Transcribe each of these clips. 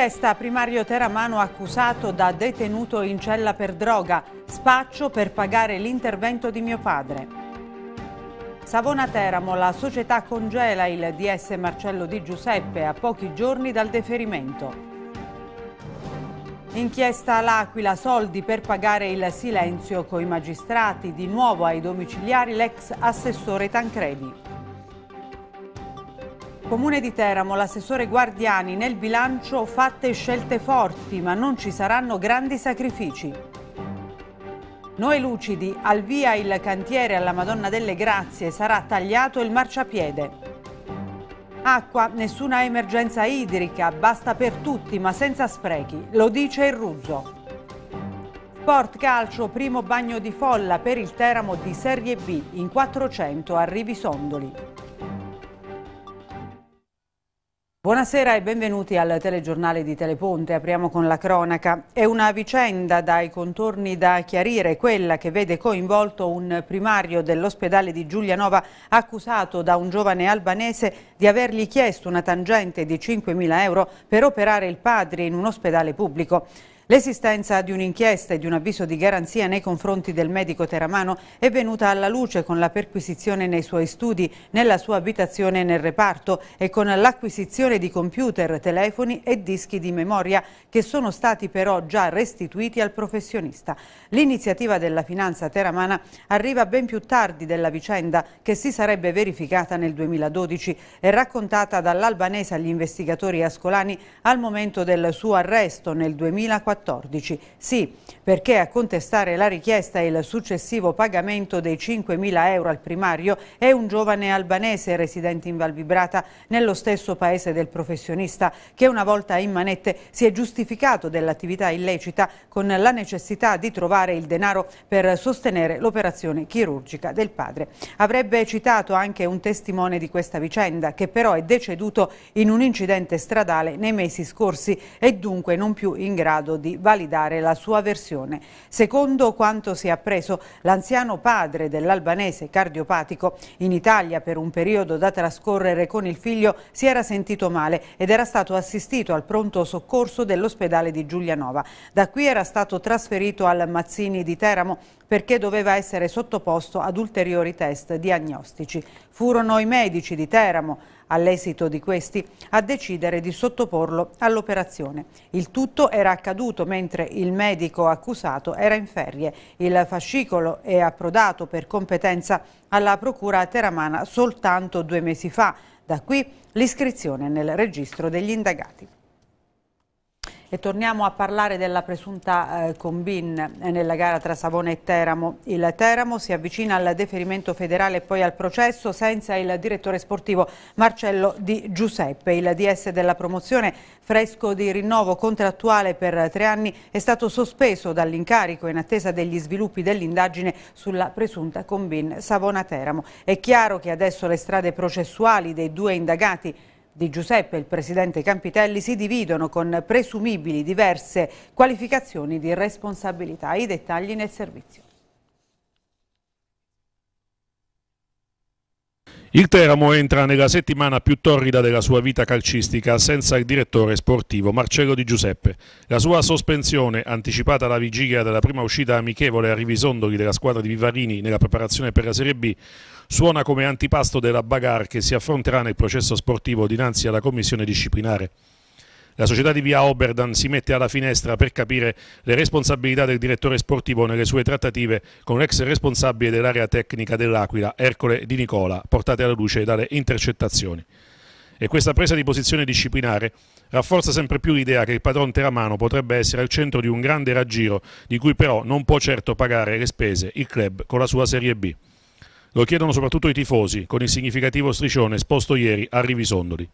inchiesta, primario Teramano accusato da detenuto in cella per droga, spaccio per pagare l'intervento di mio padre. Savona Teramo, la società congela il DS Marcello Di Giuseppe a pochi giorni dal deferimento. Inchiesta all'Aquila, soldi per pagare il silenzio coi magistrati, di nuovo ai domiciliari l'ex assessore Tancredi. Comune di Teramo, l'assessore Guardiani, nel bilancio fatte scelte forti, ma non ci saranno grandi sacrifici. Noi lucidi, al via il cantiere alla Madonna delle Grazie, sarà tagliato il marciapiede. Acqua, nessuna emergenza idrica, basta per tutti ma senza sprechi, lo dice il Ruzzo. Sport Calcio, primo bagno di folla per il Teramo di Serie B, in 400 arrivi sondoli. Buonasera e benvenuti al telegiornale di Teleponte. Apriamo con la cronaca. È una vicenda dai contorni da chiarire, quella che vede coinvolto un primario dell'ospedale di Giulianova accusato da un giovane albanese di avergli chiesto una tangente di 5.000 euro per operare il padre in un ospedale pubblico. L'esistenza di un'inchiesta e di un avviso di garanzia nei confronti del medico teramano è venuta alla luce con la perquisizione nei suoi studi, nella sua abitazione e nel reparto e con l'acquisizione di computer, telefoni e dischi di memoria che sono stati però già restituiti al professionista. L'iniziativa della finanza teramana arriva ben più tardi della vicenda che si sarebbe verificata nel 2012 e raccontata dall'albanese agli investigatori ascolani al momento del suo arresto nel 2014. 2014. Sì, perché a contestare la richiesta e il successivo pagamento dei 5.000 euro al primario è un giovane albanese residente in Val nello stesso paese del professionista, che una volta in manette si è giustificato dell'attività illecita con la necessità di trovare il denaro per sostenere l'operazione chirurgica del padre. Avrebbe citato anche un testimone di questa vicenda, che però è deceduto in un incidente stradale nei mesi scorsi e dunque non più in grado di di validare la sua versione. Secondo quanto si è appreso, l'anziano padre dell'albanese cardiopatico in Italia per un periodo da trascorrere con il figlio si era sentito male ed era stato assistito al pronto soccorso dell'ospedale di Giulianova. Da qui era stato trasferito al Mazzini di Teramo perché doveva essere sottoposto ad ulteriori test diagnostici. Furono i medici di Teramo all'esito di questi, a decidere di sottoporlo all'operazione. Il tutto era accaduto mentre il medico accusato era in ferie. Il fascicolo è approdato per competenza alla procura teramana soltanto due mesi fa. Da qui l'iscrizione nel registro degli indagati. E torniamo a parlare della presunta eh, combin eh, nella gara tra Savona e Teramo. Il Teramo si avvicina al deferimento federale e poi al processo senza il direttore sportivo Marcello Di Giuseppe. Il DS della promozione fresco di rinnovo contrattuale per tre anni è stato sospeso dall'incarico in attesa degli sviluppi dell'indagine sulla presunta combin Savona-Teramo. È chiaro che adesso le strade processuali dei due indagati di Giuseppe e il presidente Campitelli si dividono con presumibili diverse qualificazioni di responsabilità. I dettagli nel servizio. Il Teramo entra nella settimana più torrida della sua vita calcistica senza il direttore sportivo Marcello Di Giuseppe. La sua sospensione, anticipata alla vigilia della prima uscita amichevole a Rivisondoli della squadra di Vivarini nella preparazione per la Serie B, suona come antipasto della bagarre che si affronterà nel processo sportivo dinanzi alla commissione disciplinare. La società di via Oberdan si mette alla finestra per capire le responsabilità del direttore sportivo nelle sue trattative con l'ex responsabile dell'area tecnica dell'Aquila, Ercole Di Nicola, portate alla luce dalle intercettazioni. E questa presa di posizione disciplinare rafforza sempre più l'idea che il padron teramano potrebbe essere al centro di un grande raggiro di cui però non può certo pagare le spese il club con la sua Serie B. Lo chiedono soprattutto i tifosi, con il significativo striscione esposto ieri a Rivisondoli.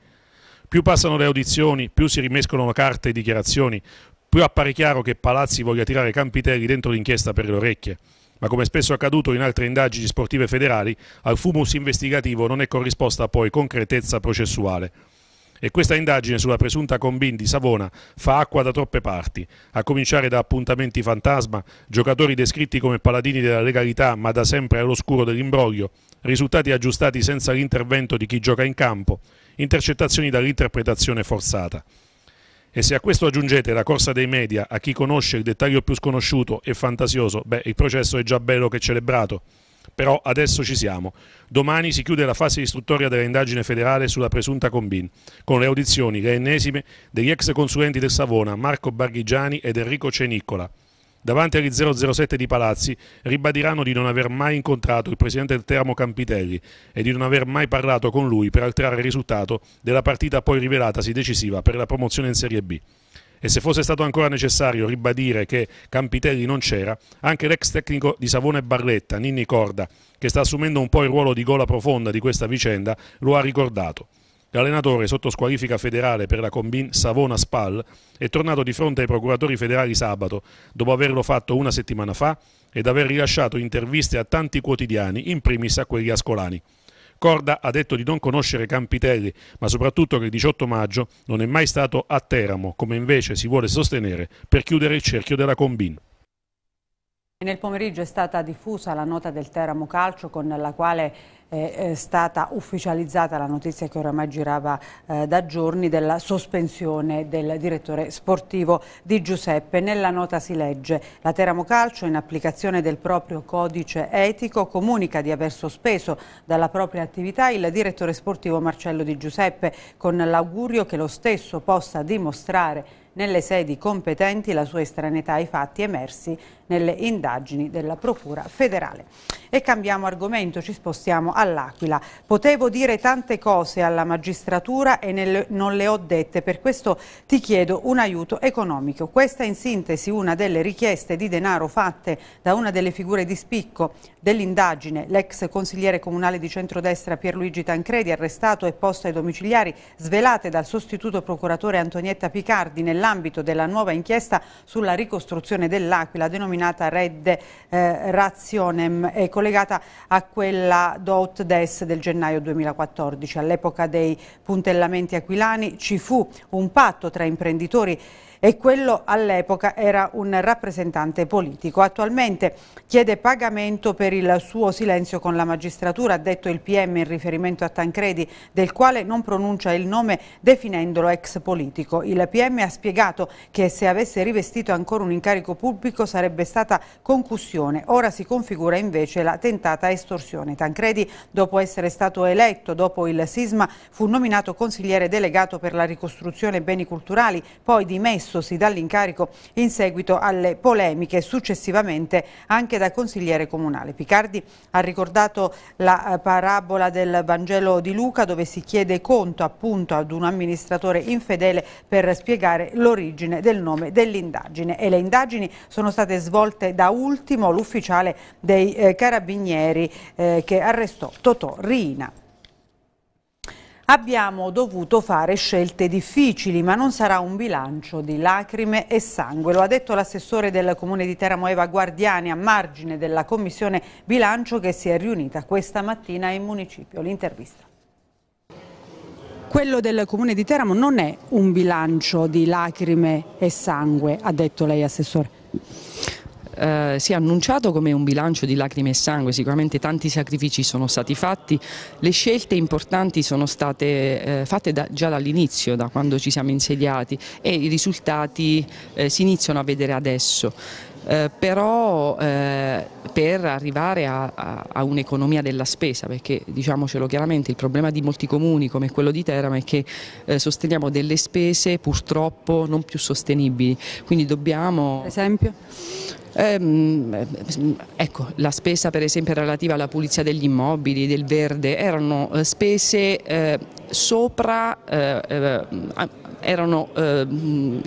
Più passano le audizioni, più si rimescolano carte e dichiarazioni, più appare chiaro che Palazzi voglia tirare Campitelli dentro l'inchiesta per le orecchie. Ma come spesso accaduto in altre indagini sportive federali, al fumus investigativo non è corrisposta poi concretezza processuale. E questa indagine sulla presunta combin di Savona fa acqua da troppe parti, a cominciare da appuntamenti fantasma, giocatori descritti come paladini della legalità ma da sempre all'oscuro dell'imbroglio, risultati aggiustati senza l'intervento di chi gioca in campo, intercettazioni dall'interpretazione forzata. E se a questo aggiungete la corsa dei media a chi conosce il dettaglio più sconosciuto e fantasioso, beh, il processo è già bello che celebrato. Però adesso ci siamo. Domani si chiude la fase istruttoria dell'indagine federale sulla presunta Combin, con le audizioni, le ennesime, degli ex consulenti del Savona Marco Barghigiani ed Enrico Ceniccola davanti agli 007 di Palazzi, ribadiranno di non aver mai incontrato il presidente del Teramo Campitelli e di non aver mai parlato con lui per alterare il risultato della partita poi rivelatasi decisiva per la promozione in Serie B e se fosse stato ancora necessario ribadire che Campitelli non c'era, anche l'ex tecnico di Savone Barletta, Ninni Corda, che sta assumendo un po' il ruolo di gola profonda di questa vicenda, lo ha ricordato. L'allenatore, sotto squalifica federale per la Combin Savona Spal, è tornato di fronte ai procuratori federali sabato, dopo averlo fatto una settimana fa ed aver rilasciato interviste a tanti quotidiani, in primis a quelli ascolani. Corda ha detto di non conoscere Campitelli, ma soprattutto che il 18 maggio non è mai stato a Teramo, come invece si vuole sostenere per chiudere il cerchio della Combin. Nel pomeriggio è stata diffusa la nota del Teramo Calcio con la quale è stata ufficializzata la notizia che oramai girava eh, da giorni della sospensione del direttore sportivo di Giuseppe. Nella nota si legge la Teramo Calcio in applicazione del proprio codice etico comunica di aver sospeso dalla propria attività il direttore sportivo Marcello Di Giuseppe con l'augurio che lo stesso possa dimostrare nelle sedi competenti la sua estraneità ai fatti emersi nelle indagini della Procura federale. E cambiamo argomento, ci spostiamo all'Aquila. Potevo dire tante cose alla magistratura e nel, non le ho dette, per questo ti chiedo un aiuto economico. Questa è in sintesi una delle richieste di denaro fatte da una delle figure di spicco dell'indagine, l'ex consigliere comunale di centrodestra Pierluigi Tancredi, arrestato e posto ai domiciliari, svelate dal sostituto procuratore Antonietta Picardi nella nell'ambito della nuova inchiesta sulla ricostruzione dell'Aquila denominata Red eh, Razionem e collegata a quella Dot Des del gennaio 2014. All'epoca dei puntellamenti aquilani ci fu un patto tra imprenditori e quello all'epoca era un rappresentante politico. Attualmente chiede pagamento per il suo silenzio con la magistratura, ha detto il PM in riferimento a Tancredi, del quale non pronuncia il nome definendolo ex politico. Il PM ha spiegato che se avesse rivestito ancora un incarico pubblico sarebbe stata concussione. Ora si configura invece la tentata estorsione. Tancredi, dopo essere stato eletto dopo il sisma, fu nominato consigliere delegato per la ricostruzione e beni culturali, poi dimesso disgustosi dall'incarico in seguito alle polemiche successivamente anche da consigliere comunale. Picardi ha ricordato la eh, parabola del Vangelo di Luca dove si chiede conto appunto ad un amministratore infedele per spiegare l'origine del nome dell'indagine e le indagini sono state svolte da ultimo l'ufficiale dei eh, carabinieri eh, che arrestò Totò Riina. Abbiamo dovuto fare scelte difficili, ma non sarà un bilancio di lacrime e sangue. Lo ha detto l'assessore del Comune di Teramo Eva Guardiani a margine della Commissione Bilancio che si è riunita questa mattina in municipio. L'intervista. Quello del Comune di Teramo non è un bilancio di lacrime e sangue, ha detto lei assessore. Eh, si è annunciato come un bilancio di lacrime e sangue, sicuramente tanti sacrifici sono stati fatti, le scelte importanti sono state eh, fatte da, già dall'inizio, da quando ci siamo insediati e i risultati eh, si iniziano a vedere adesso. Eh, però eh, per arrivare a, a, a un'economia della spesa, perché diciamocelo chiaramente il problema di molti comuni come quello di Teramo è che eh, sosteniamo delle spese purtroppo non più sostenibili, quindi dobbiamo... Esempio? Ehm, ehm, ecco, la spesa per esempio relativa alla pulizia degli immobili, del verde, erano eh, spese eh, sopra eh, eh, erano eh,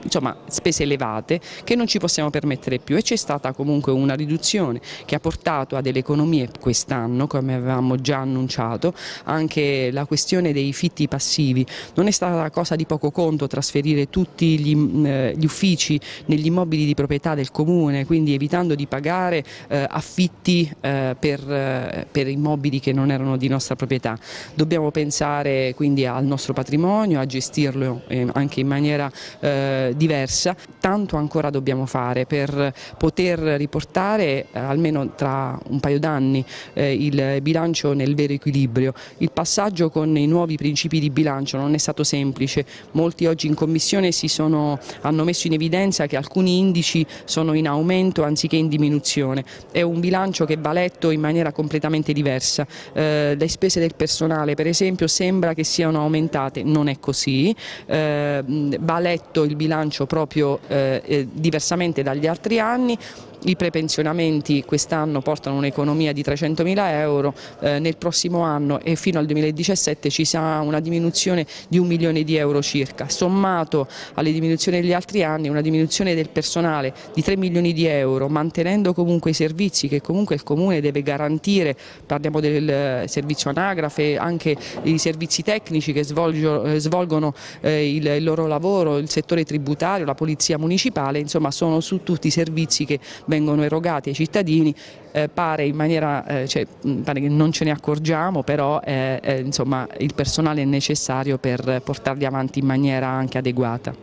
insomma, spese elevate che non ci possiamo permettere più e c'è stata comunque una riduzione che ha portato a delle economie quest'anno, come avevamo già annunciato, anche la questione dei fitti passivi. Non è stata cosa di poco conto trasferire tutti gli, mm, gli uffici negli immobili di proprietà del comune, quindi evitando di pagare eh, affitti eh, per, per immobili che non erano di nostra proprietà. Dobbiamo pensare quindi quindi al nostro patrimonio, a gestirlo eh, anche in maniera eh, diversa. Tanto ancora dobbiamo fare per poter riportare eh, almeno tra un paio d'anni il bilancio nel vero equilibrio. Il passaggio con i nuovi principi di bilancio non è stato semplice, molti oggi in Commissione sono, hanno messo in evidenza che alcuni indici sono in aumento anziché in diminuzione. È un bilancio che va letto in maniera completamente diversa. Eh, le spese del personale, per esempio, sembra che siano aumentate, non è così, eh, va letto il bilancio proprio eh, eh, diversamente dagli altri anni, i prepensionamenti quest'anno portano un'economia di 300 mila euro, eh, nel prossimo anno e fino al 2017 ci sarà una diminuzione di un milione di euro circa, sommato alle diminuzioni degli altri anni una diminuzione del personale di 3 milioni di euro, mantenendo comunque i servizi che comunque il Comune deve garantire, parliamo del eh, servizio anagrafe, anche i servizi tecnici che svolgo, eh, svolgono eh, il, il loro lavoro, il settore tributario, la polizia municipale, insomma sono su tutti i servizi che vengono vengono erogati ai cittadini eh, pare, in maniera, eh, cioè, pare che non ce ne accorgiamo, però eh, eh, insomma, il personale è necessario per portarli avanti in maniera anche adeguata.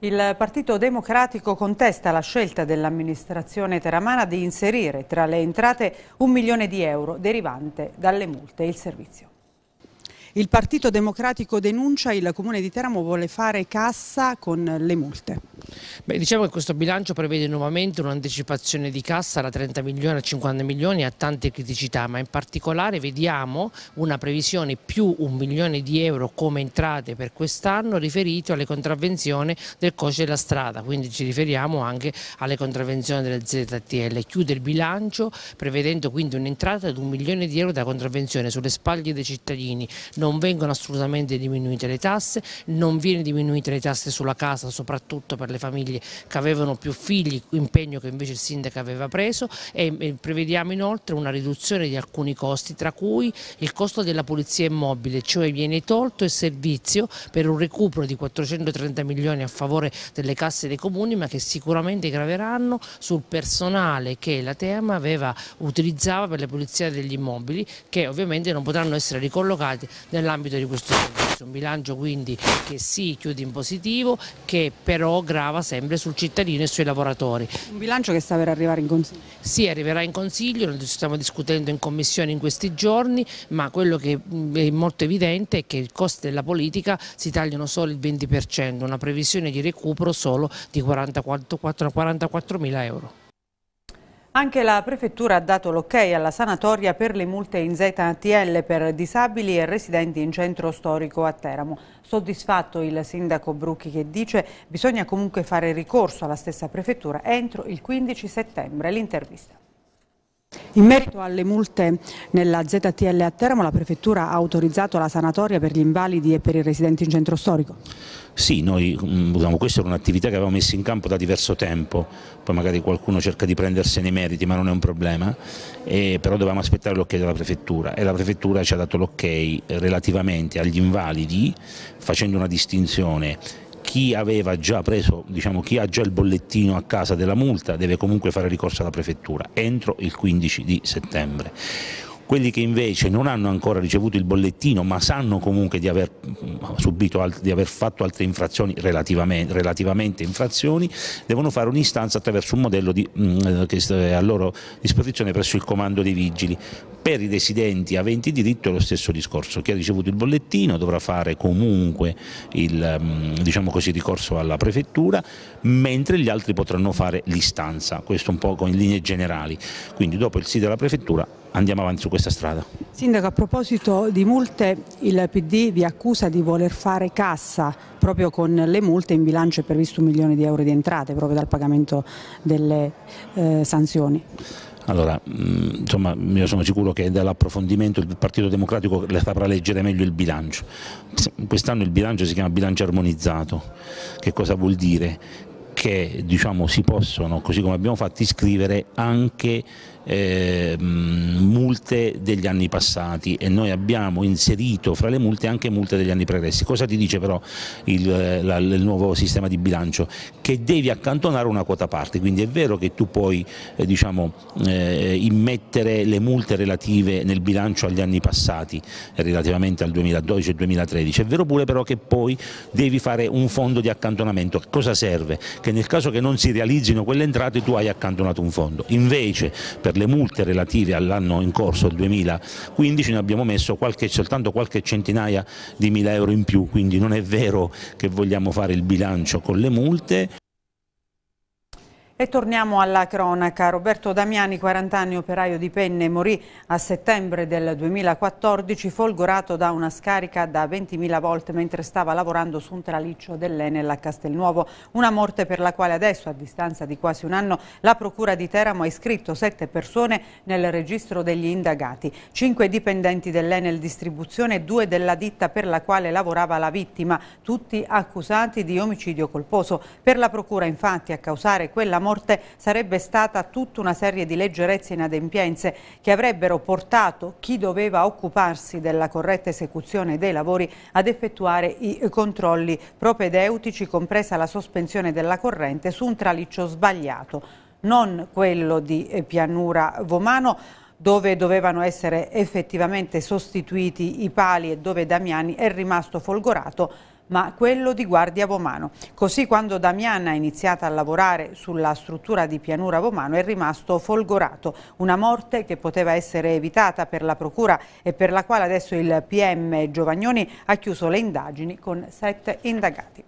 Il Partito Democratico contesta la scelta dell'amministrazione teramana di inserire tra le entrate un milione di euro derivante dalle multe e il servizio. Il Partito Democratico denuncia, il Comune di Teramo vuole fare cassa con le multe. Beh, diciamo che questo bilancio prevede nuovamente un'anticipazione di cassa da 30 milioni a 50 milioni a tante criticità, ma in particolare vediamo una previsione più un milione di euro come entrate per quest'anno riferito alle contravvenzioni del codice della strada, quindi ci riferiamo anche alle contravvenzioni della ZTL. Chiude il bilancio prevedendo quindi un'entrata di un milione di euro da contravvenzione sulle spalle dei cittadini, Non non vengono assolutamente diminuite le tasse, non viene diminuite le tasse sulla casa soprattutto per le famiglie che avevano più figli, impegno che invece il sindaco aveva preso e prevediamo inoltre una riduzione di alcuni costi tra cui il costo della pulizia immobile, cioè viene tolto il servizio per un recupero di 430 milioni a favore delle casse dei comuni ma che sicuramente graveranno sul personale che la Teama aveva, utilizzava per la pulizia degli immobili che ovviamente non potranno essere ricollocati nell'ambito di questo servizio. Un bilancio quindi che si sì, chiude in positivo, che però grava sempre sul cittadino e sui lavoratori. Un bilancio che sta per arrivare in Consiglio? Sì, arriverà in Consiglio, lo stiamo discutendo in Commissione in questi giorni, ma quello che mm, è molto evidente è che i costi della politica si tagliano solo il 20%, una previsione di recupero solo di 44, 44 mila euro. Anche la Prefettura ha dato l'ok ok alla sanatoria per le multe in ZTL per disabili e residenti in centro storico a Teramo. Soddisfatto il sindaco Brucchi che dice bisogna comunque fare ricorso alla stessa Prefettura entro il 15 settembre. L'intervista. In merito alle multe nella ZTL a Teramo, la Prefettura ha autorizzato la sanatoria per gli invalidi e per i residenti in centro storico? Sì, noi, mm, diciamo, questa era un'attività che avevamo messo in campo da diverso tempo, poi magari qualcuno cerca di prendersene i meriti ma non è un problema, e, però dovevamo aspettare l'ok della Prefettura e la Prefettura ci ha dato l'ok relativamente agli invalidi facendo una distinzione chi aveva già preso, diciamo chi ha già il bollettino a casa della multa deve comunque fare ricorso alla prefettura entro il 15 di settembre quelli che invece non hanno ancora ricevuto il bollettino ma sanno comunque di aver, mm, subito, di aver fatto altre infrazioni relativamente, relativamente, infrazioni devono fare un'istanza attraverso un modello di, mm, eh, che è a loro disposizione presso il comando dei vigili per i residenti aventi diritto è lo stesso discorso, chi ha ricevuto il bollettino dovrà fare comunque il mm, diciamo così, ricorso alla prefettura mentre gli altri potranno fare l'istanza, questo un po' in linee generali, quindi dopo il sito della prefettura andiamo avanti su questa strada. Sindaco, a proposito di multe, il PD vi accusa di voler fare cassa proprio con le multe, in bilancio è previsto un milione di euro di entrate proprio dal pagamento delle eh, sanzioni. Allora, mm, insomma, io sono sicuro che dall'approfondimento il Partito Democratico le saprà leggere meglio il bilancio. Quest'anno il bilancio si chiama bilancio armonizzato. Che cosa vuol dire? Che diciamo, si possono, così come abbiamo fatto, iscrivere anche eh, multe degli anni passati e noi abbiamo inserito fra le multe anche multe degli anni pregressi. Cosa ti dice però il, la, il nuovo sistema di bilancio? Che devi accantonare una quota parte, quindi è vero che tu puoi eh, diciamo, eh, immettere le multe relative nel bilancio agli anni passati, relativamente al 2012 e 2013, è vero pure però che poi devi fare un fondo di accantonamento. Cosa serve? Che nel caso che non si realizzino quelle entrate tu hai accantonato un fondo. Invece per le multe relative all'anno in corso, il 2015, ne abbiamo messo qualche, soltanto qualche centinaia di mila euro in più, quindi non è vero che vogliamo fare il bilancio con le multe. E torniamo alla cronaca. Roberto Damiani, 40 anni, operaio di penne, morì a settembre del 2014 folgorato da una scarica da 20.000 volte mentre stava lavorando su un traliccio dell'Enel a Castelnuovo. Una morte per la quale adesso, a distanza di quasi un anno, la Procura di Teramo ha iscritto sette persone nel registro degli indagati. Cinque dipendenti dell'Enel Distribuzione e due della ditta per la quale lavorava la vittima, tutti accusati di omicidio colposo. Per la Procura, infatti, a causare quella morte morte sarebbe stata tutta una serie di leggerezze e inadempienze che avrebbero portato chi doveva occuparsi della corretta esecuzione dei lavori ad effettuare i controlli propedeutici, compresa la sospensione della corrente, su un traliccio sbagliato, non quello di eh, Pianura Vomano, dove dovevano essere effettivamente sostituiti i pali e dove Damiani è rimasto folgorato ma quello di Guardia Vomano. Così quando Damiana ha iniziato a lavorare sulla struttura di Pianura Vomano è rimasto folgorato, una morte che poteva essere evitata per la procura e per la quale adesso il PM Giovagnoni ha chiuso le indagini con sette indagati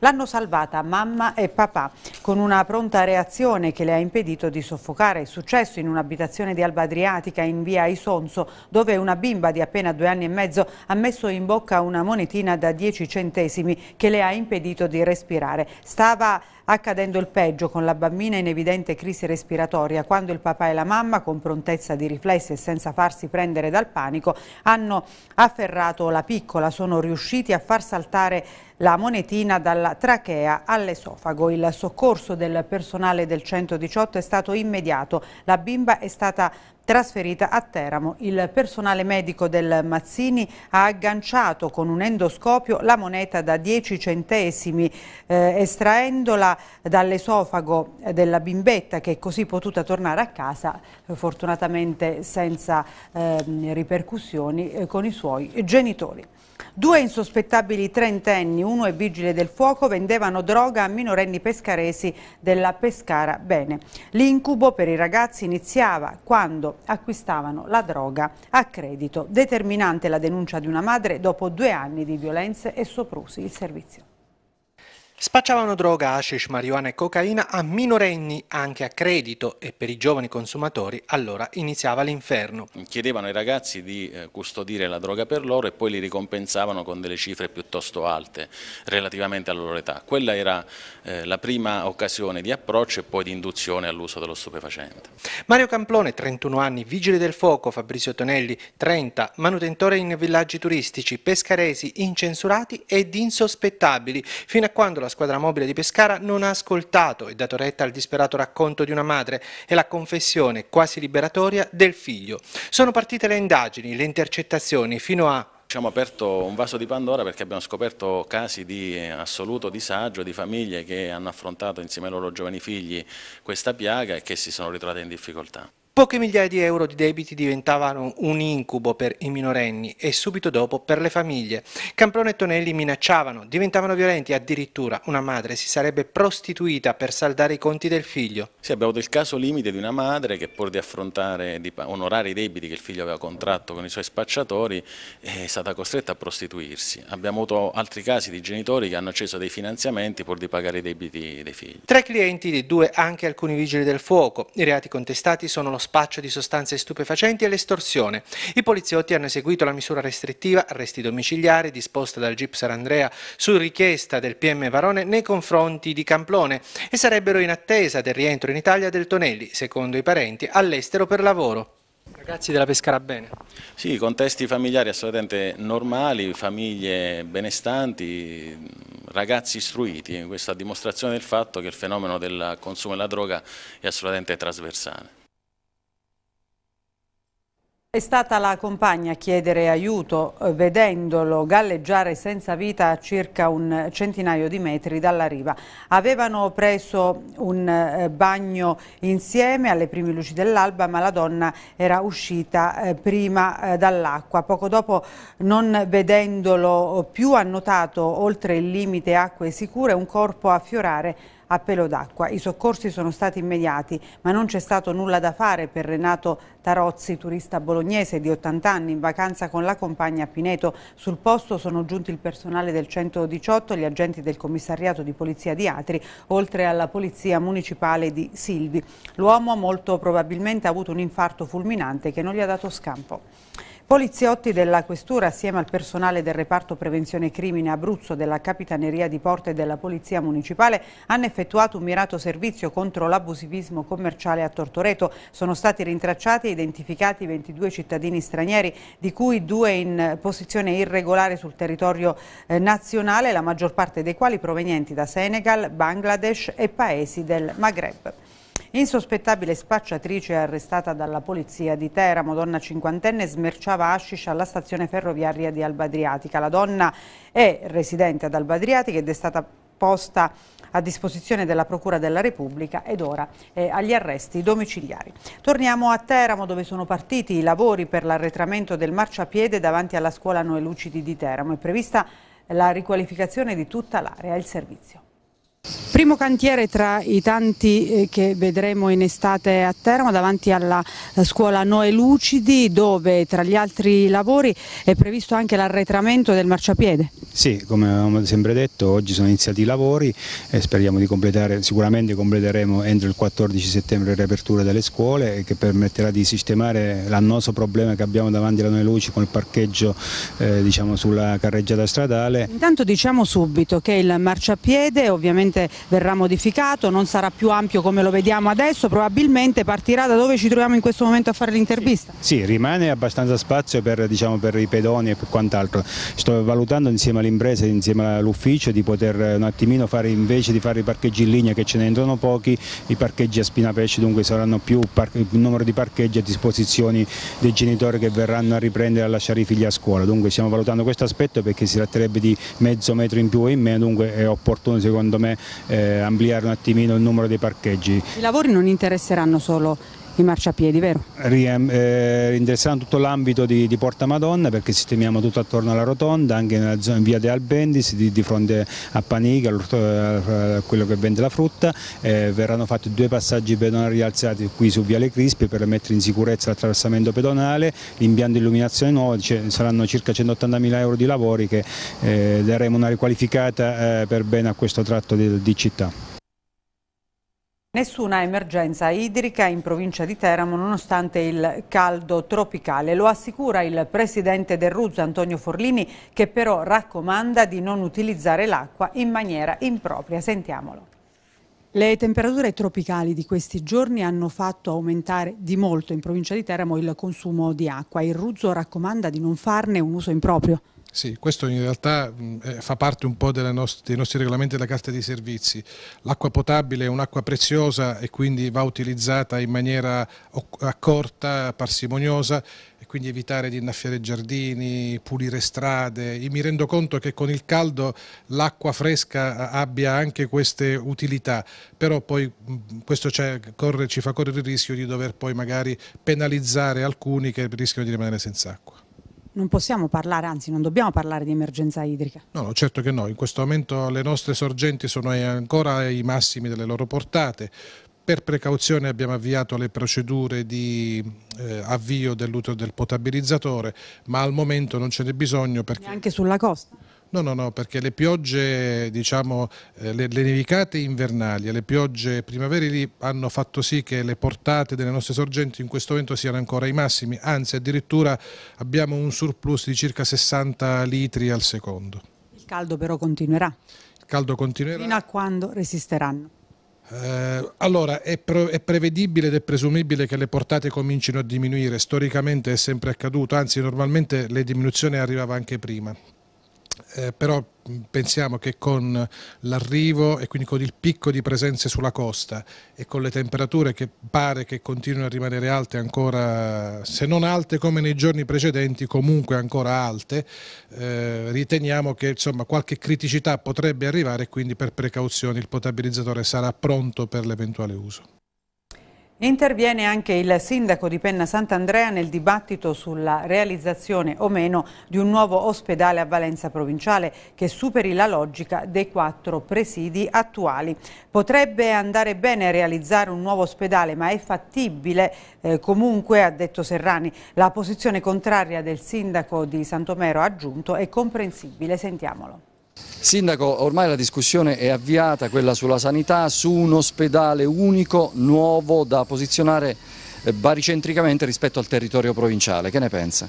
l'hanno salvata mamma e papà con una pronta reazione che le ha impedito di soffocare. È successo in un'abitazione di Alba Adriatica in via Isonzo dove una bimba di appena due anni e mezzo ha messo in bocca una monetina da 10 centesimi che le ha impedito di respirare. Stava accadendo il peggio con la bambina in evidente crisi respiratoria quando il papà e la mamma con prontezza di riflessi e senza farsi prendere dal panico hanno afferrato la piccola, sono riusciti a far saltare la monetina dalla trachea all'esofago. Il soccorso del personale del 118 è stato immediato. La bimba è stata trasferita a Teramo. Il personale medico del Mazzini ha agganciato con un endoscopio la moneta da 10 centesimi eh, estraendola dall'esofago della bimbetta che è così potuta tornare a casa eh, fortunatamente senza ehm, eh, ripercussioni con i suoi genitori. Due insospettabili trentenni, uno è vigile del fuoco, vendevano droga a minorenni pescaresi della Pescara Bene. L'incubo per i ragazzi iniziava quando acquistavano la droga a credito. Determinante la denuncia di una madre dopo due anni di violenze e soprusi. Il servizio. Spacciavano droga, hashish, marijuana e cocaina a minorenni anche a credito e per i giovani consumatori allora iniziava l'inferno. Chiedevano ai ragazzi di eh, custodire la droga per loro e poi li ricompensavano con delle cifre piuttosto alte relativamente alla loro età. Quella era eh, la prima occasione di approccio e poi di induzione all'uso dello stupefacente. Mario Camplone, 31 anni, vigile del fuoco, Fabrizio Tonelli, 30, manutentore in villaggi turistici, pescaresi incensurati ed insospettabili, fino a quando la squadra mobile di Pescara non ha ascoltato e dato retta al disperato racconto di una madre e la confessione quasi liberatoria del figlio. Sono partite le indagini, le intercettazioni fino a Abbiamo aperto un vaso di Pandora perché abbiamo scoperto casi di assoluto disagio di famiglie che hanno affrontato insieme ai loro giovani figli questa piaga e che si sono ritrovate in difficoltà. Poche migliaia di euro di debiti diventavano un incubo per i minorenni e subito dopo per le famiglie. Camprone e Tonelli minacciavano, diventavano violenti, addirittura una madre si sarebbe prostituita per saldare i conti del figlio. Sì, abbiamo del caso limite di una madre che pur di affrontare, di onorare i debiti che il figlio aveva contratto con i suoi spacciatori, è stata costretta a prostituirsi. Abbiamo avuto altri casi di genitori che hanno acceso dei finanziamenti pur di pagare i debiti dei figli. Tre clienti di due anche alcuni vigili del fuoco. I reati contestati sono lo spazio spaccio di sostanze stupefacenti e l'estorsione. I poliziotti hanno eseguito la misura restrittiva, arresti domiciliari, disposta dal GIP Andrea su richiesta del PM Varone nei confronti di Camplone e sarebbero in attesa del rientro in Italia del Tonelli, secondo i parenti, all'estero per lavoro. Ragazzi della Pescara bene? Sì, contesti familiari assolutamente normali, famiglie benestanti, ragazzi istruiti, questa dimostrazione del fatto che il fenomeno del consumo della droga è assolutamente trasversale. È stata la compagna a chiedere aiuto, eh, vedendolo galleggiare senza vita a circa un centinaio di metri dalla riva. Avevano preso un eh, bagno insieme alle prime luci dell'alba, ma la donna era uscita eh, prima dall'acqua. Poco dopo, non vedendolo più, ha notato oltre il limite acque sicure un corpo a fiorare a pelo d'acqua. I soccorsi sono stati immediati, ma non c'è stato nulla da fare per Renato Tarozzi, turista bolognese di 80 anni, in vacanza con la compagna a Pineto. Sul posto sono giunti il personale del 118, gli agenti del commissariato di polizia di Atri, oltre alla polizia municipale di Silvi. L'uomo molto probabilmente ha avuto un infarto fulminante che non gli ha dato scampo. Poliziotti della Questura assieme al personale del reparto prevenzione crimine Abruzzo della Capitaneria di Porte e della Polizia Municipale hanno effettuato un mirato servizio contro l'abusivismo commerciale a Tortoreto. Sono stati rintracciati e identificati 22 cittadini stranieri, di cui due in posizione irregolare sul territorio eh, nazionale, la maggior parte dei quali provenienti da Senegal, Bangladesh e paesi del Maghreb. Insospettabile spacciatrice arrestata dalla polizia di Teramo, donna cinquantenne smerciava Ascis alla stazione ferroviaria di Alba Adriatica. La donna è residente ad Alba Adriatica ed è stata posta a disposizione della Procura della Repubblica ed ora è agli arresti domiciliari. Torniamo a Teramo dove sono partiti i lavori per l'arretramento del marciapiede davanti alla scuola Noe Lucidi di Teramo. È prevista la riqualificazione di tutta l'area e il servizio. Primo cantiere tra i tanti eh, che vedremo in estate a Teramo davanti alla eh, scuola Noe Lucidi dove tra gli altri lavori è previsto anche l'arretramento del marciapiede. Sì, come avevamo sempre detto oggi sono iniziati i lavori e speriamo di completare, sicuramente completeremo entro il 14 settembre la riapertura delle scuole che permetterà di sistemare l'annoso problema che abbiamo davanti alla Noe Lucidi con il parcheggio eh, diciamo, sulla carreggiata stradale. Intanto diciamo subito che il marciapiede ovviamente sicuramente verrà modificato, non sarà più ampio come lo vediamo adesso, probabilmente partirà da dove ci troviamo in questo momento a fare l'intervista. Sì, sì, rimane abbastanza spazio per, diciamo, per, i pedoni e per quant'altro. Sto valutando insieme all'impresa e insieme all'ufficio di poter un attimino fare invece di fare i parcheggi in linea che ce ne entrano pochi, i parcheggi a spinapesce, dunque saranno più il numero di parcheggi a disposizione dei genitori che verranno a riprendere a lasciare i figli a scuola. Dunque stiamo valutando questo aspetto perché si tratterebbe di mezzo metro in più o in meno, dunque è opportuno secondo me eh, ampliare un attimino il numero dei parcheggi. I lavori non interesseranno solo i marciapiedi, vero? Eh, Rindressando tutto l'ambito di, di, Porta Madonna perché sistemiamo tutto attorno alla rotonda, anche nella zona, in via De Albendis, di, di fronte a Paniga, eh, a quello che vende la frutta, eh, verranno fatti due passaggi pedonali rialzati qui su Viale Crispi per mettere in sicurezza l'attraversamento pedonale, l'impianto di illuminazione nuovo, saranno circa 180.000 euro di lavori che eh, daremo una riqualificata eh, per bene a questo tratto di, di città. Nessuna emergenza idrica in provincia di Teramo nonostante il caldo tropicale, lo assicura il presidente del Ruzzo Antonio Forlini che però raccomanda di non utilizzare l'acqua in maniera impropria. Sentiamolo. Le temperature tropicali di questi giorni hanno fatto aumentare di molto in provincia di Teramo il consumo di acqua. Il Ruzzo raccomanda di non farne un uso improprio. Sì, questo in realtà eh, fa parte un po' nost dei nostri regolamenti della Carta dei Servizi. L'acqua potabile è un'acqua preziosa e quindi va utilizzata in maniera accorta, parsimoniosa e quindi evitare di innaffiare giardini, pulire strade. E mi rendo conto che con il caldo l'acqua fresca abbia anche queste utilità, però poi mh, questo corre, ci fa correre il rischio di dover poi magari penalizzare alcuni che rischiano di rimanere senza acqua non possiamo parlare, anzi non dobbiamo parlare di emergenza idrica. No, certo che no, in questo momento le nostre sorgenti sono ancora ai massimi delle loro portate, per precauzione abbiamo avviato le procedure di eh, avvio dell'utero del potabilizzatore, ma al momento non ce n'è bisogno perché... Neanche sulla costa? No, no, no, perché le piogge, diciamo, eh, le, le, nevicate invernali e le piogge primaverili hanno fatto sì che le portate delle nostre sorgenti in questo momento siano ancora ai massimi, anzi addirittura abbiamo un surplus di circa 60 litri al secondo. Il caldo però continuerà. Il caldo continuerà. Fino a quando resisteranno? Eh, allora, è, pre è, prevedibile ed è presumibile che le portate comincino a diminuire, storicamente è sempre accaduto, anzi normalmente le diminuzioni arrivava anche prima eh, però mm, pensiamo che con l'arrivo e quindi con il picco di presenze sulla costa e con le temperature che pare che continuino a rimanere alte ancora, se non alte come nei giorni precedenti, comunque ancora alte, eh, riteniamo che insomma, qualche criticità potrebbe arrivare e quindi per precauzione il potabilizzatore sarà pronto per l'eventuale uso. Interviene anche il sindaco di Penna Sant'Andrea nel dibattito sulla realizzazione o meno di un nuovo ospedale a valenza provinciale che superi la logica dei quattro presidi attuali. Potrebbe andare bene realizzare un nuovo ospedale ma è fattibile eh, comunque, ha detto Serrani. La posizione contraria del sindaco di Santomero aggiunto è comprensibile, sentiamolo. Sindaco, ormai la discussione è avviata, quella sulla sanità, su un ospedale unico, nuovo, da posizionare eh, baricentricamente rispetto al territorio provinciale. Che ne pensa?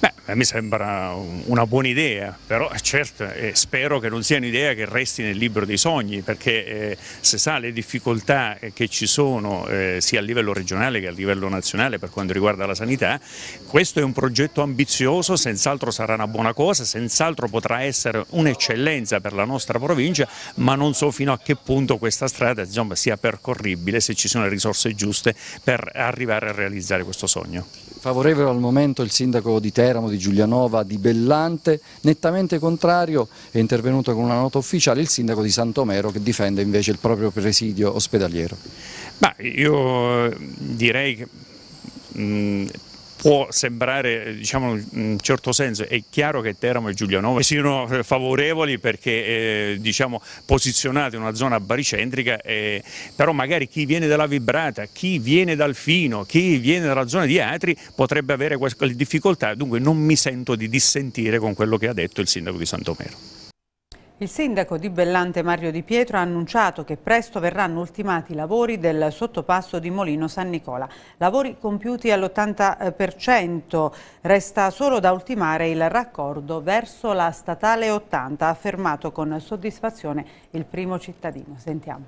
Beh, mi sembra una buona idea, però eh, certo eh, spero che non sia un'idea che resti nel libro dei sogni, perché eh, se sa le difficoltà eh, che ci sono eh, sia a livello regionale che a livello nazionale per quanto riguarda la sanità, questo è un progetto ambizioso, senz'altro sarà una buona cosa, senz'altro potrà essere un'eccellenza per la nostra provincia, ma non so fino a che punto questa strada insomma, sia percorribile, se ci sono le risorse giuste per arrivare a realizzare questo sogno favorevole al momento il sindaco di Teramo, di Giulianova, di Bellante, nettamente contrario è intervenuto con una nota ufficiale il sindaco di Santomero che difende invece il proprio presidio ospedaliero. Ma io direi che mm, può sembrare, diciamo, in un certo senso, è chiaro che Teramo e Giulianova siano favorevoli perché eh, diciamo, posizionati in una zona baricentrica, eh, però magari chi viene dalla Vibrata, chi viene dal Fino, chi viene dalla zona di Atri potrebbe avere qualche difficoltà, dunque non mi sento di dissentire con quello che ha detto il sindaco di Santomero. Il sindaco di Bellante Mario Di Pietro ha annunciato che presto verranno ultimati i lavori del sottopasso di Molino San Nicola. Lavori compiuti all'80%, resta solo da ultimare il raccordo verso la statale 80, ha affermato con soddisfazione il primo cittadino. Sentiamo.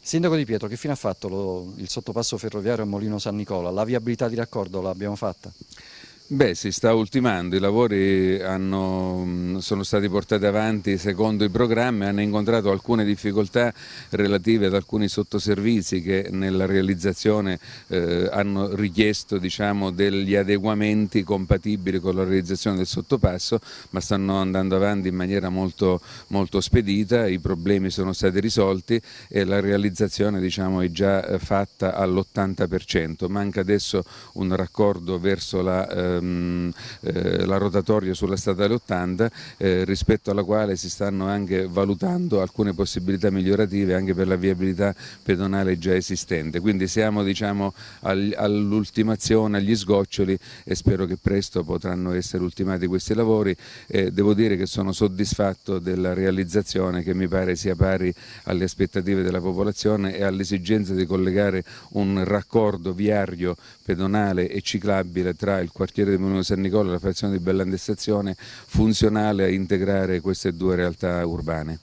Sindaco Di Pietro, che fine ha fatto lo, il sottopasso ferroviario a Molino San Nicola? La viabilità di raccordo l'abbiamo fatta? Beh, si sta ultimando, i lavori hanno, mm, sono stati portati avanti secondo i programmi, hanno incontrato alcune difficoltà relative ad alcuni sottoservizi che nella realizzazione eh, hanno richiesto diciamo, degli adeguamenti compatibili con la realizzazione del sottopasso, ma stanno andando avanti in maniera molto, molto spedita, i problemi sono stati risolti e la realizzazione diciamo, è già eh, fatta all'80%, manca adesso un raccordo verso la... Eh, Ehm, eh, la rotatoria sulla statale eh, 80 rispetto alla quale si stanno anche valutando alcune possibilità migliorative anche per la viabilità pedonale già esistente. Quindi siamo diciamo, all'ultimazione, agli sgoccioli e spero che presto potranno essere ultimati questi lavori. devo dire che sono soddisfatto della realizzazione che mi pare sia pari alle aspettative della popolazione e all'esigenza di collegare un raccordo viario pedonale e ciclabile tra il quartiere quartiere del Monumento San Nicola, la frazione di Bellande funzionale a integrare queste due realtà urbane.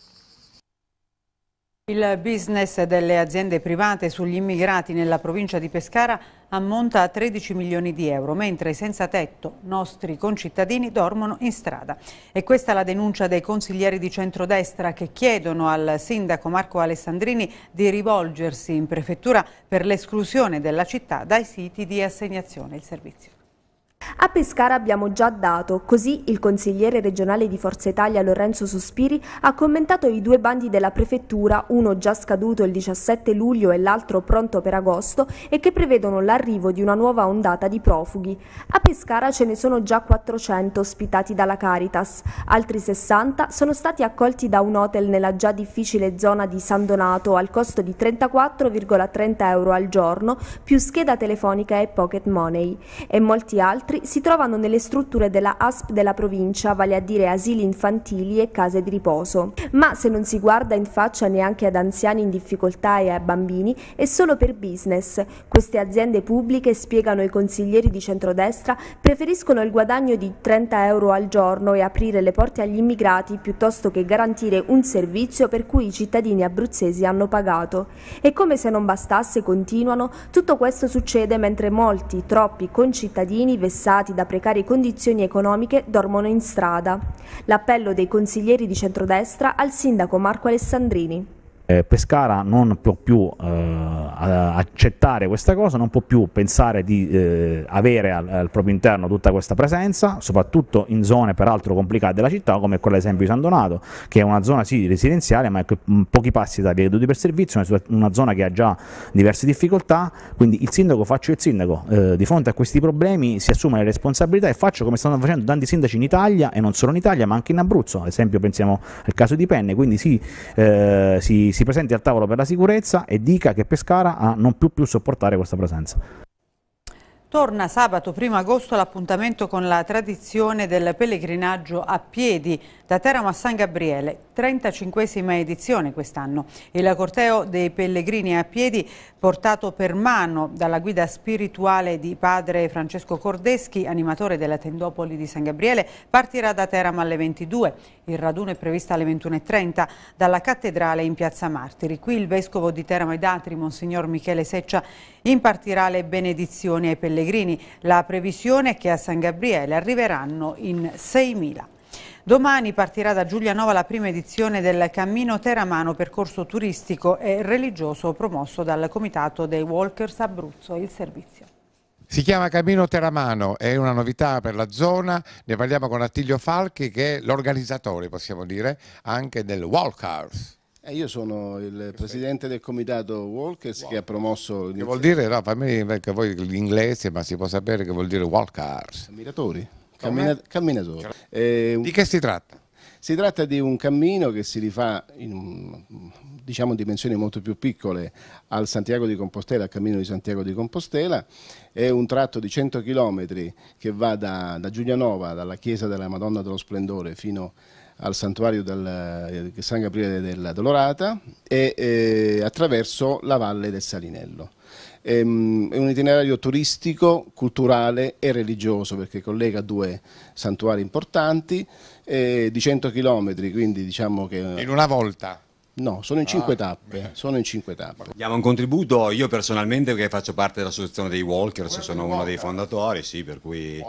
Il business delle aziende private sugli immigrati nella provincia di Pescara ammonta a 13 milioni di euro, mentre i senza tetto nostri concittadini dormono in strada. E questa è la denuncia dei consiglieri di centrodestra che chiedono al sindaco Marco Alessandrini di rivolgersi in prefettura per l'esclusione della città dai siti di assegnazione. Il servizio. A Pescara abbiamo già dato, così il consigliere regionale di Forza Italia Lorenzo Sospiri ha commentato i due bandi della prefettura, uno già scaduto il 17 luglio e l'altro pronto per agosto e che prevedono l'arrivo di una nuova ondata di profughi. A Pescara ce ne sono già 400 ospitati dalla Caritas, altri 60 sono stati accolti da un hotel nella già difficile zona di San Donato al costo di 34,30 euro al giorno, più scheda telefonica e pocket money e molti altri altri si trovano nelle strutture della ASP della provincia, vale a dire asili infantili e case di riposo. Ma se non si guarda in faccia neanche ad anziani in difficoltà e a bambini, è solo per business. Queste aziende pubbliche, spiegano i consiglieri di centrodestra, preferiscono il guadagno di 30 euro al giorno e aprire le porte agli immigrati piuttosto che garantire un servizio per cui i cittadini abruzzesi hanno pagato. E come se non bastasse, continuano, tutto questo succede mentre molti, troppi concittadini vestiti vessati da precarie condizioni economiche dormono in strada. L'appello dei consiglieri di centrodestra al sindaco Marco Alessandrini eh, Pescara non può più eh, accettare questa cosa, non può più pensare di eh, avere al, al, proprio interno tutta questa presenza, soprattutto in zone peraltro complicate della città come quella ad esempio di San Donato, che è una zona sì residenziale ma è pochi passi da via per servizio, una zona che ha già diverse difficoltà, quindi il sindaco faccio il sindaco, eh, di fronte a questi problemi si assume le responsabilità e faccio come stanno facendo tanti sindaci in Italia e non solo in Italia ma anche in Abruzzo, ad esempio pensiamo al caso di Penne, quindi sì, eh, si, si si presenti al tavolo per la sicurezza e dica che Pescara ha non più più sopportare questa presenza. Torna sabato 1 agosto l'appuntamento con la tradizione del pellegrinaggio a piedi da Teramo a San Gabriele, 35 edizione quest'anno. Il corteo dei pellegrini a piedi portato per mano dalla guida spirituale di padre Francesco Cordeschi, animatore della Tendopoli di San Gabriele, partirà da Teramo alle 22. Il raduno è previsto alle 21.30 dalla cattedrale in Piazza Martiri. Qui il vescovo di Teramo ed Atri, Monsignor Michele Seccia, impartirà le benedizioni ai pellegrini Pellegrini. La previsione è che a San Gabriele arriveranno in 6.000. Domani partirà da Giulianova la prima edizione del Cammino Teramano, percorso turistico e religioso promosso dal Comitato dei Walkers Abruzzo. Il servizio. Si chiama Cammino Teramano, è una novità per la zona, ne parliamo con Attilio Falchi che è l'organizzatore, possiamo dire, anche del Walkers. Eh, io sono il presidente del comitato Walkers wow. che ha promosso... Che vuol dire, no, me perché voi l'inglese, ma si può sapere che vuol dire Walkers. Cammiratori, Cammina... camminatori. Cioè, eh, Di che si tratta? Si tratta di un cammino che si rifà in diciamo, dimensioni molto più piccole al Santiago di Compostela, al cammino di Santiago di Compostela. È un tratto di 100 km che va da, da Giulianova, dalla chiesa della Madonna dello Splendore, fino a al santuario del, del eh, San Gabriele della Dolorata e eh, attraverso la valle del Salinello. Ehm, è un itinerario turistico, culturale e religioso perché collega due santuari importanti eh, di 100 km, quindi diciamo che... In una volta? No, sono in ah, cinque tappe. Beh. Sono in cinque tappe. Diamo un contributo, io personalmente che faccio parte dell'associazione dei Walkers, sono uno dei fondatori, sì, per cui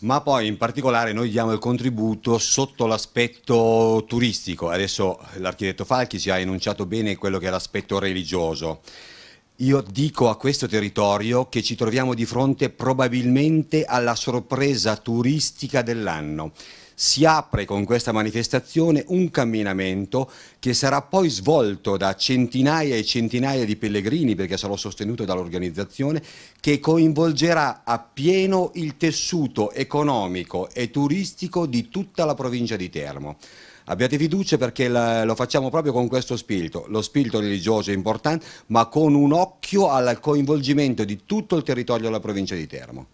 ma poi in particolare noi diamo il contributo sotto l'aspetto turistico. Adesso l'architetto Falchi ci ha enunciato bene quello che è l'aspetto religioso. Io dico a questo territorio che ci troviamo di fronte probabilmente alla sorpresa turistica dell'anno si apre con questa manifestazione un camminamento che sarà poi svolto da centinaia e centinaia di pellegrini, perché sarò sostenuto dall'organizzazione, che coinvolgerà appieno il tessuto economico e turistico di tutta la provincia di Termo. Abbiate fiducia perché lo facciamo proprio con questo spirito, lo spirito religioso è importante, ma con un occhio al coinvolgimento di tutto il territorio della provincia di Termo.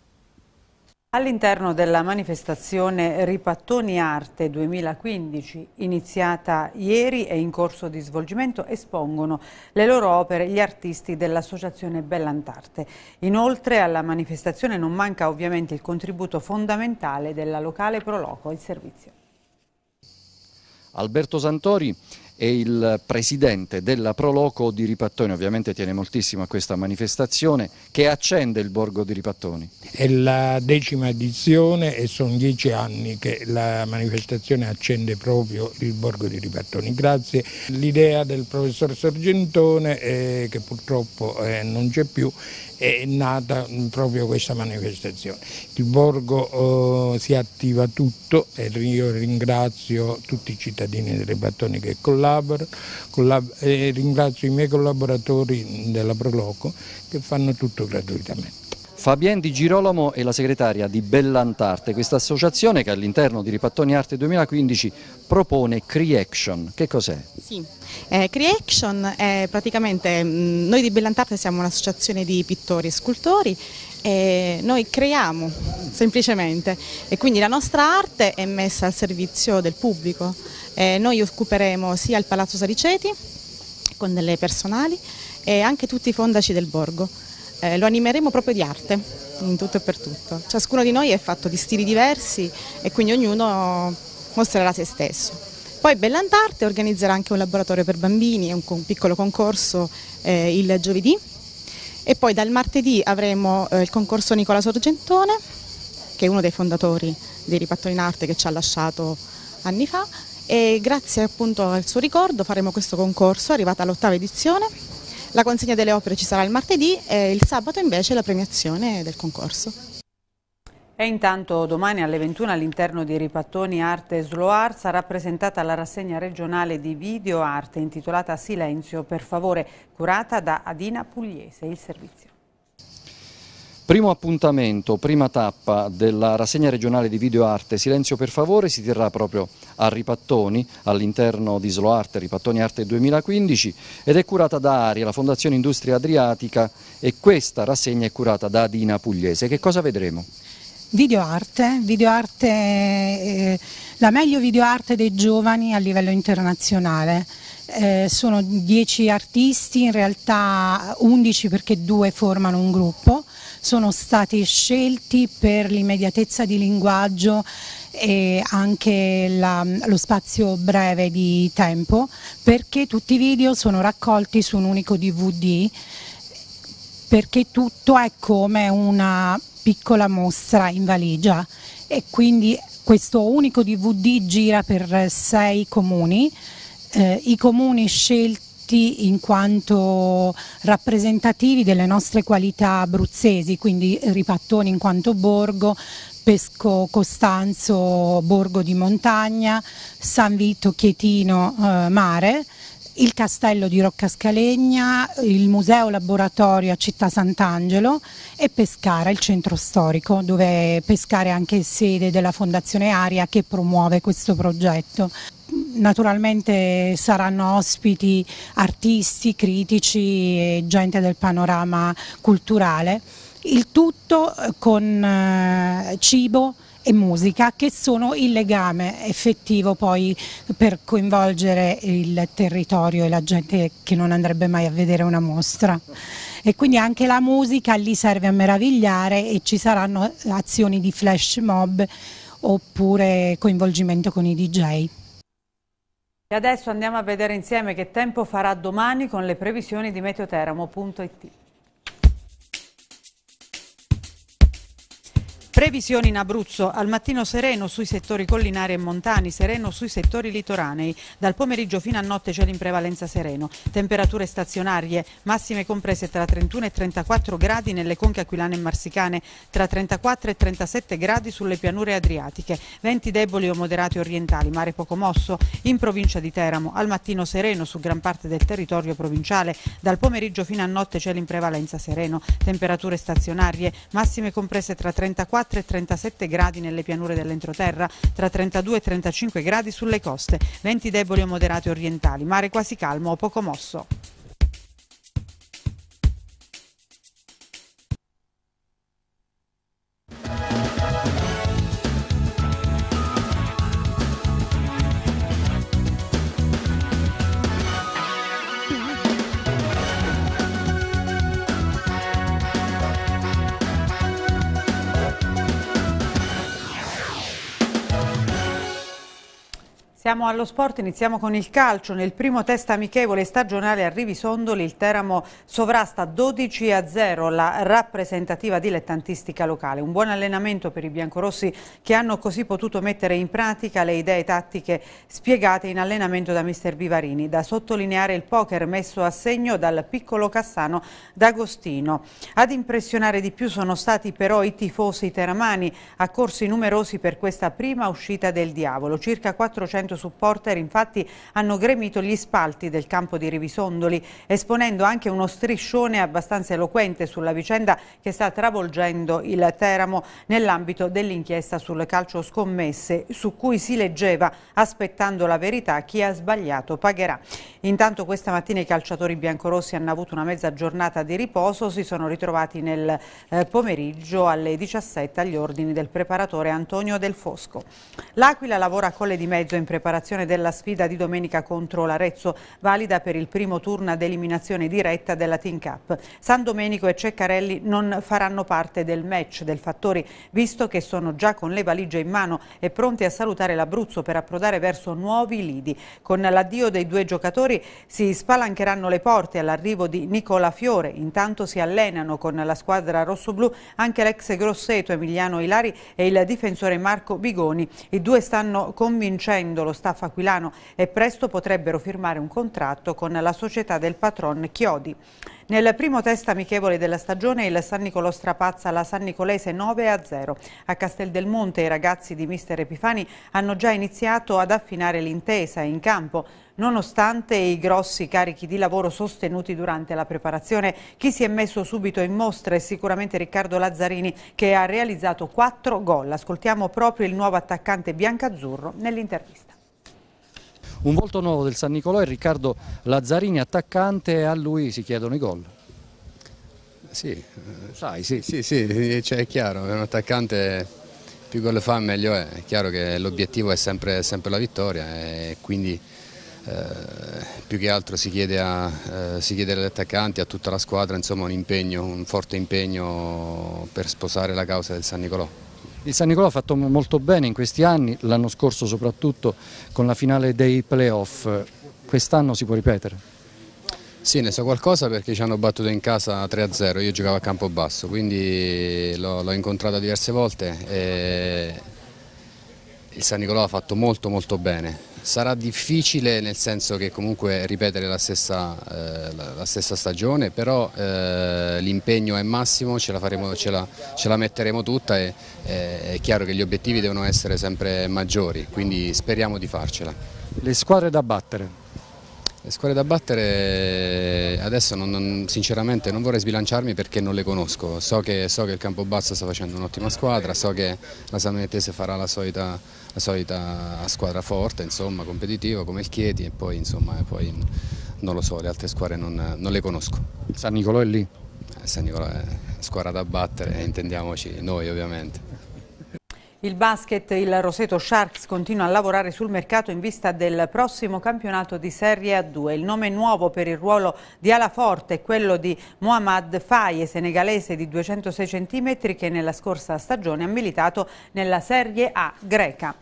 All'interno della manifestazione Ripattoni Arte 2015, iniziata ieri e in corso di svolgimento, espongono le loro opere gli artisti dell'Associazione Bellantarte. Inoltre alla manifestazione non manca ovviamente il contributo fondamentale della locale Proloco, il servizio. Alberto Santori è il presidente della Proloco di Ripattoni, ovviamente tiene moltissimo a questa manifestazione che accende il borgo di Ripattoni. È la decima edizione e sono dieci anni che la manifestazione accende proprio il borgo di Ripattoni. Grazie all'idea del professor Sargentone, eh, che purtroppo eh, non c'è più, è nata mm, proprio questa manifestazione. Il borgo eh, si attiva tutto e io ringrazio tutti i cittadini di Battoni che collaborano, collab eh, ringrazio i miei collaboratori della Proloco che fanno tutto gratuitamente. Fabien Di Girolamo è la segretaria di Bellantarte, questa associazione che all'interno di Ripattoni Arte 2015 propone Creation. Che cos'è? Sì, eh, Creaction è praticamente, mh, mm, noi di Bellantarte siamo un'associazione di pittori e scultori e noi creiamo semplicemente e quindi la nostra arte è messa al servizio del pubblico. Eh, noi occuperemo sia il Palazzo Sariceti con delle personali e anche tutti i fondaci del borgo eh, lo animeremo proprio di arte, in tutto e per tutto. Ciascuno di noi è fatto di stili diversi e quindi ognuno mostrerà se stesso. Poi Bellantarte organizzerà anche un laboratorio per bambini un, un, piccolo concorso eh, il giovedì e poi dal martedì avremo eh, il concorso Nicola Sorgentone che è uno dei fondatori dei Ripattoni in Arte che ci ha lasciato anni fa e grazie appunto al suo ricordo faremo questo concorso arrivata all'ottava edizione la consegna delle opere ci sarà il martedì e il sabato invece la premiazione del concorso. E intanto domani alle 21 all'interno di Ripattoni Arte Sloar sarà presentata la rassegna regionale di video arte intitolata Silenzio per favore, curata da Adina Pugliese, il servizio. Primo appuntamento, prima tappa della rassegna regionale di videoarte Silenzio per favore si terrà proprio a Ripattoni all'interno di Sloarte Ripattoni Arte 2015 ed è curata da Aria, la Fondazione Industria Adriatica e questa rassegna è curata da Dina Pugliese. Che cosa vedremo? Videoarte, videoarte eh, la meglio videoarte dei giovani a livello internazionale. Eh, sono 10 artisti, in realtà 11 perché due formano un gruppo sono stati scelti per l'immediatezza di linguaggio e anche la, lo spazio breve di tempo perché tutti i video sono raccolti su un unico DVD perché tutto è come una piccola mostra in valigia e quindi questo unico DVD gira per sei comuni, eh, i comuni scelti tutti in quanto rappresentativi delle nostre qualità abruzzesi, quindi Ripattoni in quanto borgo, Pesco Costanzo borgo di montagna, San Vito Chietino eh, mare, il castello di Rocca Scalegna, il museo laboratorio a Città Sant'Angelo e Pescara, il centro storico, dove Pescara è anche sede della Fondazione Aria che promuove questo progetto naturalmente saranno ospiti artisti, critici e gente del panorama culturale, il tutto eh, con eh, cibo e musica che sono il legame effettivo poi per coinvolgere il territorio e la gente che non andrebbe mai a vedere una mostra e quindi anche la musica lì serve a meravigliare e ci saranno azioni di flash mob oppure coinvolgimento con i DJ. E adesso andiamo a vedere insieme che tempo farà domani con le previsioni di meteoteramo.it. Previsioni in Abruzzo, al mattino sereno sui settori collinari e montani, sereno sui settori litoranei. Dal pomeriggio fino a notte c'è l'imprevalenza sereno. Temperature stazionarie, massime comprese tra 31 e 34 gradi nelle conche aquilane e marsicane, tra 34 e 37 gradi sulle pianure adriatiche. Venti deboli o moderati orientali, mare poco mosso. In provincia di Teramo, al mattino sereno su gran parte del territorio provinciale. Dal pomeriggio fino a notte c'è l'imprevalenza sereno. Temperature stazionarie, massime comprese tra 34 e 34 e 37 gradi nelle pianure dell'entroterra, tra 32 e 35 gradi sulle coste, venti deboli o moderati orientali, mare quasi calmo o poco mosso. Siamo allo sport, iniziamo con il calcio. Nel primo test amichevole stagionale a Rivisondoli il Teramo sovrasta 12 a 0 la rappresentativa dilettantistica locale. Un buon allenamento per i biancorossi che hanno così potuto mettere in pratica le idee tattiche spiegate in allenamento da mister Vivarini. Da sottolineare il poker messo a segno dal piccolo Cassano d'Agostino. Ad impressionare di più sono stati però i tifosi teramani, accorsi numerosi per questa prima uscita del diavolo. Circa 400 100 supporter infatti hanno gremito gli spalti del campo di Rivisondoli, esponendo anche uno striscione abbastanza eloquente sulla vicenda che sta travolgendo il Teramo nell'ambito dell'inchiesta sul calcio scommesse, su cui si leggeva aspettando la verità chi ha sbagliato pagherà. Intanto questa mattina i calciatori biancorossi hanno avuto una mezza giornata di riposo, si sono ritrovati nel eh, pomeriggio alle 17 agli ordini del preparatore Antonio Del Fosco. L'Aquila lavora a Colle di Mezzo in preparazione preparazione della sfida di domenica contro l'Arezzo, valida per il primo turno ad eliminazione diretta della Team Cup. San Domenico e Ceccarelli non faranno parte del match del Fattori, visto che sono già con le valigie in mano e pronti a salutare l'Abruzzo per approdare verso nuovi lidi. Con l'addio dei due giocatori si spalancheranno le porte all'arrivo di Nicola Fiore. Intanto si allenano con la squadra rossoblù anche l'ex grosseto Emiliano Ilari e il difensore Marco Bigoni. I due stanno convincendo lo staff aquilano e presto potrebbero firmare un contratto con la società del patron Chiodi. Nel primo test amichevole della stagione il San Nicolò strapazza la San Nicolese 9 a 0. A Castel del Monte i ragazzi di mister Epifani hanno già iniziato ad affinare l'intesa in campo. Nonostante i grossi carichi di lavoro sostenuti durante la preparazione, chi si è messo subito in mostra è sicuramente Riccardo Lazzarini che ha realizzato 4 gol. Ascoltiamo proprio il nuovo attaccante biancazzurro nell'intervista. Un volto nuovo del San Nicolò è Riccardo Lazzarini, attaccante, a lui si chiedono i gol. Sì, eh, sai, sì. Sì, sì, eh, cioè è chiaro, è un attaccante più gol fa meglio è. È chiaro che l'obiettivo è sempre, sempre, la vittoria e quindi... Eh, più che altro si chiede, a, eh, si chiede, agli attaccanti, a tutta la squadra, insomma un impegno, un forte impegno per sposare la causa del San Nicolò. Il San Nicolò ha fatto molto bene in questi anni, l'anno scorso soprattutto con la finale dei playoff, quest'anno si può ripetere? Sì, ne so qualcosa perché ci hanno battuto in casa 3-0, io giocavo a campo basso, quindi l'ho incontrato diverse volte e il San Nicolò ha fatto molto molto bene, Sarà difficile nel senso che comunque ripetere la stessa, eh, la stessa stagione, però eh, l'impegno è massimo, ce la, faremo, ce la, ce la metteremo tutta e eh, è chiaro che gli obiettivi devono essere sempre maggiori, quindi speriamo di farcela. Le squadre da battere? Le squadre da battere adesso non, non, sinceramente non vorrei sbilanciarmi perché non le conosco, so che, so che il Campobasso sta facendo un'ottima squadra, so che la Samettese farà la solita la solita squadra forte, insomma, competitiva come il Chieti e poi, insomma, poi non lo so, le altre squadre non, non le conosco. San Nicolò è lì? Eh, San Nicolò è squadra da battere, intendiamoci noi ovviamente. Il basket, il Roseto Sharks continua a lavorare sul mercato in vista del prossimo campionato di Serie A2. Il nome nuovo per il ruolo di ala forte è quello di Mohamed Faye, senegalese di 206 cm che nella scorsa stagione ha militato nella Serie A greca.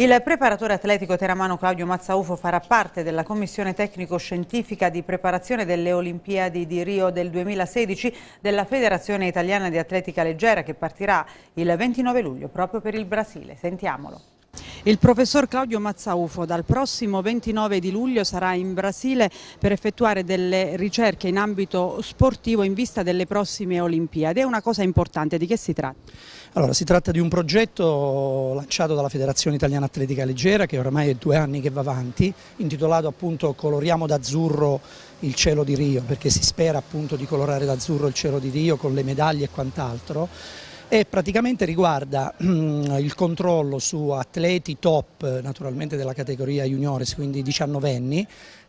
Il preparatore atletico teramano Claudio Mazzaufo farà parte della commissione tecnico-scientifica di preparazione delle Olimpiadi di Rio del 2016 della Federazione Italiana di Atletica Leggera che partirà il 29 luglio proprio per il Brasile. Sentiamolo. Il professor Claudio Mazzaufo dal prossimo 29 di luglio sarà in Brasile per effettuare delle ricerche in ambito sportivo in vista delle prossime Olimpiadi. È una cosa importante, di che si tratta? Allora, si tratta di un progetto lanciato dalla Federazione Italiana Atletica Leggera che ormai è due anni che va avanti, intitolato appunto Coloriamo d'azzurro il cielo di Rio, perché si spera appunto di colorare d'azzurro il cielo di Rio con le medaglie e quant'altro e praticamente riguarda mm, il controllo su atleti top naturalmente della categoria juniores, quindi diciannovenni,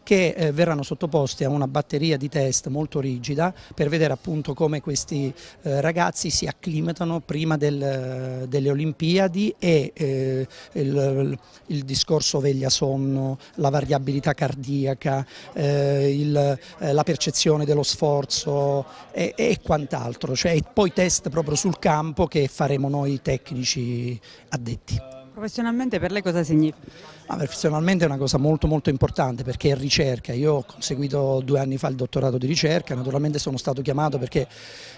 che eh, verranno sottoposti a una batteria di test molto rigida per vedere appunto come questi eh, ragazzi si acclimatano prima del, eh, delle Olimpiadi e eh, il, il, discorso veglia sonno, la variabilità cardiaca, eh, il, eh, la percezione dello sforzo e, e quant'altro, cioè poi test proprio sul campo che faremo noi tecnici addetti. Professionalmente per lei cosa significa? Ah, professionalmente è una cosa molto molto importante perché è ricerca, io ho conseguito due anni fa il dottorato di ricerca, naturalmente sono stato chiamato perché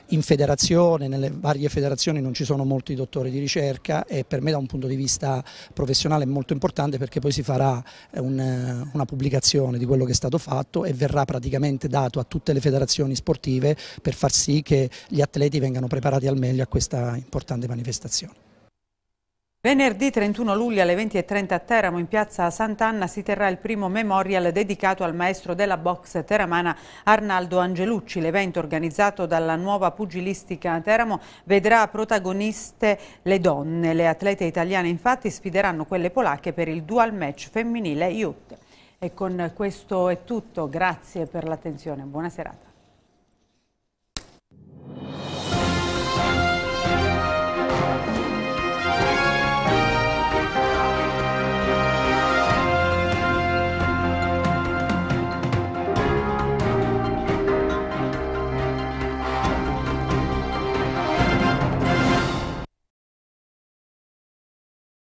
in federazione, nelle varie federazioni non ci sono molti dottori di ricerca e per me da un punto di vista professionale è molto importante perché poi si farà eh, un, eh, una pubblicazione di quello che è stato fatto e verrà praticamente dato a tutte le federazioni sportive per far sì che gli atleti vengano preparati al meglio a questa importante manifestazione. Venerdì 31 luglio alle 20.30 a Teramo in piazza Sant'Anna si terrà il primo memorial dedicato al maestro della box teramana Arnaldo Angelucci. L'evento organizzato dalla nuova pugilistica Teramo vedrà protagoniste le donne. Le atlete italiane infatti sfideranno quelle polacche per il dual match femminile Youth. E con questo è tutto, grazie per l'attenzione, buona serata.